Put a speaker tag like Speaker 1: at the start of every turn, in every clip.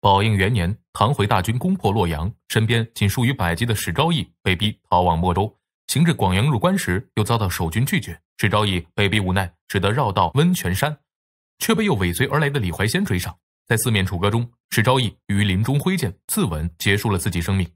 Speaker 1: 宝应元年，唐回大军攻破洛阳，身边仅数以百计的史昭义被逼逃往莫州。行至广阳入关时，又遭到守军拒绝，史昭义被逼无奈，只得绕道温泉山，却被又尾随而来的李怀仙追上，在四面楚歌中，史昭义于林中挥剑自刎，结束了自己生命。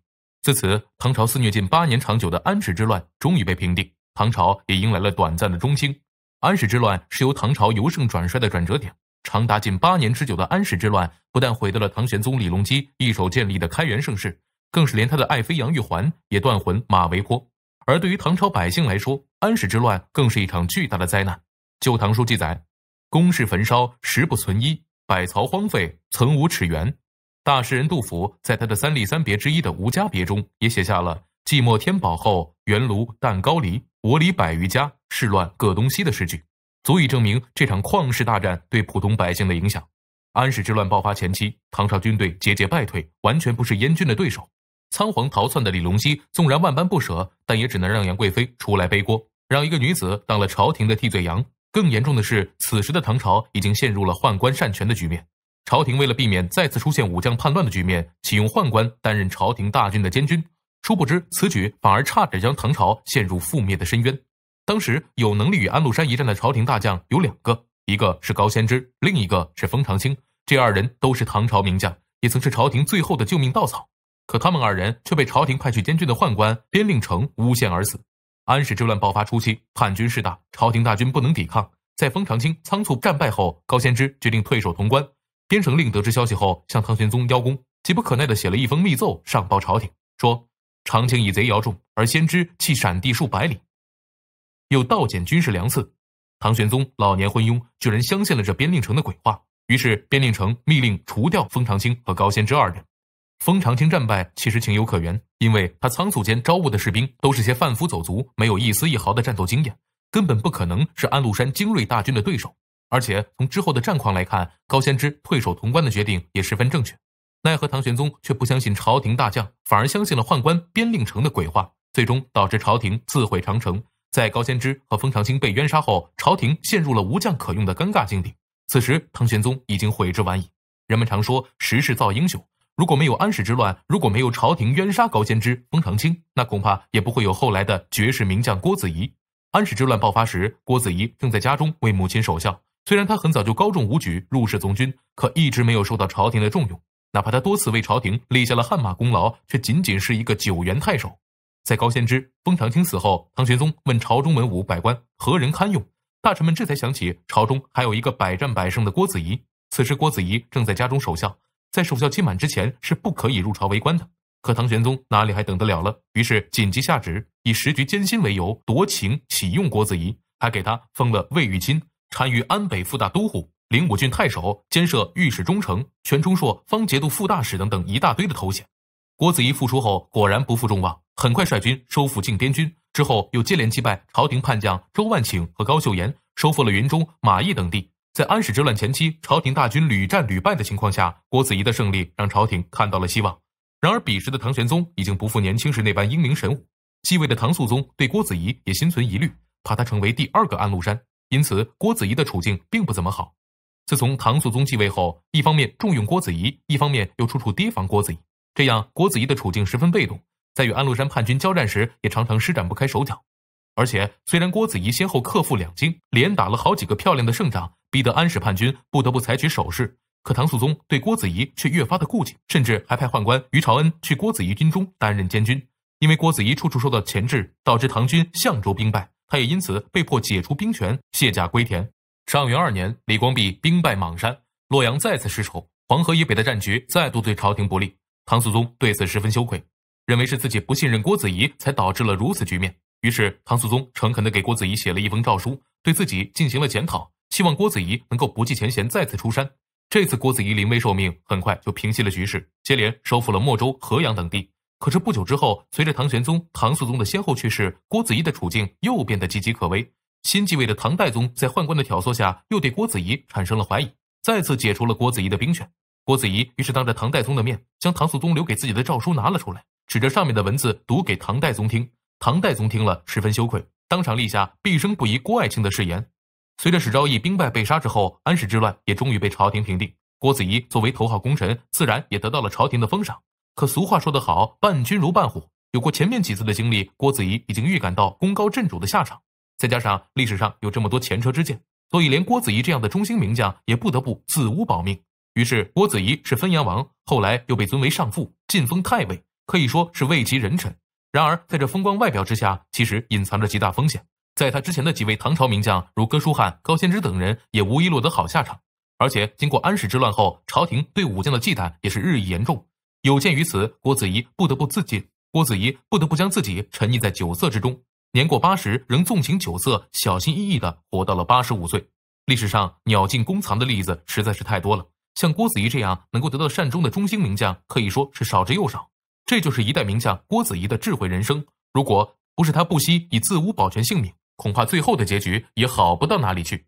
Speaker 1: 自此，唐朝肆虐近八年长久的安史之乱终于被平定，唐朝也迎来了短暂的中兴。安史之乱是由唐朝由盛转衰的转折点。长达近八年之久的安史之乱，不但毁掉了唐玄宗李隆基一手建立的开元盛世，更是连他的爱妃杨玉环也断魂马嵬坡。而对于唐朝百姓来说，安史之乱更是一场巨大的灾难。《旧唐书》记载：“宫室焚烧，十不存一；百曹荒废，存无尺椽。”大诗人杜甫在他的《三吏三别》之一的《吴家别》中，也写下了“寂寞天宝后，园庐但高黎。我里百余家，世乱各东西”的诗句。足以证明这场旷世大战对普通百姓的影响。安史之乱爆发前期，唐朝军队节节败退，完全不是燕军的对手。仓皇逃窜的李隆基纵然万般不舍，但也只能让杨贵妃出来背锅，让一个女子当了朝廷的替罪羊。更严重的是，此时的唐朝已经陷入了宦官擅权的局面。朝廷为了避免再次出现武将叛乱的局面，启用宦官担任朝廷大军的监军。殊不知此举反而差点将唐朝陷入覆灭的深渊。当时有能力与安禄山一战的朝廷大将有两个，一个是高仙芝，另一个是封长清。这二人都是唐朝名将，也曾是朝廷最后的救命稻草。可他们二人却被朝廷派去监军的宦官边令诚诬陷而死。安史之乱爆发初期，叛军势大，朝廷大军不能抵抗。在封长清仓促战败后，高仙芝决定退守潼关。边城令得知消息后，向唐玄宗邀功，急不可耐的写了一封密奏上报朝廷，说长清以贼摇众，而仙芝弃陕地数百里。又倒减军事粮次，唐玄宗老年昏庸，居然相信了这边令城的鬼话。于是边令城密令除掉封长清和高仙芝二人。封长清战败，其实情有可原，因为他仓促间招募的士兵都是些贩夫走卒，没有一丝一毫的战斗经验，根本不可能是安禄山精锐大军的对手。而且从之后的战况来看，高仙芝退守潼关的决定也十分正确。奈何唐玄宗却不相信朝廷大将，反而相信了宦官边令城的鬼话，最终导致朝廷自毁长城。在高仙芝和封常清被冤杀后，朝廷陷入了无将可用的尴尬境地。此时，唐玄宗已经悔之晚矣。人们常说“时势造英雄”，如果没有安史之乱，如果没有朝廷冤杀高仙芝、封常清，那恐怕也不会有后来的绝世名将郭子仪。安史之乱爆发时，郭子仪正在家中为母亲守孝。虽然他很早就高中武举，入仕从军，可一直没有受到朝廷的重用。哪怕他多次为朝廷立下了汗马功劳，却仅仅是一个九原太守。在高仙芝、封常清死后，唐玄宗问朝中文武百官何人堪用，大臣们这才想起朝中还有一个百战百胜的郭子仪。此时郭子仪正在家中守孝，在守孝期满之前是不可以入朝为官的。可唐玄宗哪里还等得了了？于是紧急下旨，以时局艰辛为由，夺情启用郭子仪，还给他封了魏玉卿，参于安北副大都护、灵武郡太守、兼设御史中丞、全中硕方节度副大使等等一大堆的头衔。郭子仪复出后，果然不负众望，很快率军收复靖边军，之后又接连击败朝廷叛将周万顷和高秀岩，收复了云中、马邑等地。在安史之乱前期，朝廷大军屡战屡败的情况下，郭子仪的胜利让朝廷看到了希望。然而，彼时的唐玄宗已经不复年轻时那般英明神武，继位的唐肃宗对郭子仪也心存疑虑，怕他成为第二个安禄山，因此郭子仪的处境并不怎么好。自从唐肃宗继位后，一方面重用郭子仪，一方面又处处提防郭子仪。这样，郭子仪的处境十分被动，在与安禄山叛军交战时，也常常施展不开手脚。而且，虽然郭子仪先后克复两京，连打了好几个漂亮的胜仗，逼得安史叛军不得不采取守势，可唐肃宗对郭子仪却越发的顾忌，甚至还派宦官于朝恩去郭子仪军中担任监军。因为郭子仪处处受到钳制，导致唐军相州兵败，他也因此被迫解除兵权，卸甲归田。上元二年，李光弼兵败邙山，洛阳再次失守，黄河以北的战局再度对朝廷不利。唐肃宗对此十分羞愧，认为是自己不信任郭子仪，才导致了如此局面。于是，唐肃宗诚恳地给郭子仪写了一封诏书，对自己进行了检讨，希望郭子仪能够不计前嫌，再次出山。这次，郭子仪临危受命，很快就平息了局势，接连收复了莫州、河阳等地。可是不久之后，随着唐玄宗、唐肃宗的先后去世，郭子仪的处境又变得岌岌可危。新继位的唐代宗在宦官的挑唆下，又对郭子仪产生了怀疑，再次解除了郭子仪的兵权。郭子仪于是当着唐太宗的面，将唐肃宗留给自己的诏书拿了出来，指着上面的文字读给唐太宗听。唐太宗听了十分羞愧，当场立下毕生不疑郭爱卿的誓言。随着史昭义兵败被杀之后，安史之乱也终于被朝廷平定。郭子仪作为头号功臣，自然也得到了朝廷的封赏。可俗话说得好，“伴君如伴虎”。有过前面几次的经历，郭子仪已经预感到功高震主的下场。再加上历史上有这么多前车之鉴，所以连郭子仪这样的中兴名将也不得不自污保命。于是，郭子仪是汾阳王，后来又被尊为上父，晋封太尉，可以说是位极人臣。然而，在这风光外表之下，其实隐藏着极大风险。在他之前的几位唐朝名将，如哥舒翰、高仙芝等人，也无一落得好下场。而且，经过安史之乱后，朝廷对武将的忌惮也是日益严重。有鉴于此，郭子仪不得不自尽。郭子仪不得不将自己沉溺在酒色之中，年过八十仍纵情酒色，小心翼翼地活到了八十五岁。历史上鸟尽弓藏的例子实在是太多了。像郭子仪这样能够得到善终的中兴名将，可以说是少之又少。这就是一代名将郭子仪的智慧人生。如果不是他不惜以自污保全性命，恐怕最后的结局也好不到哪里去。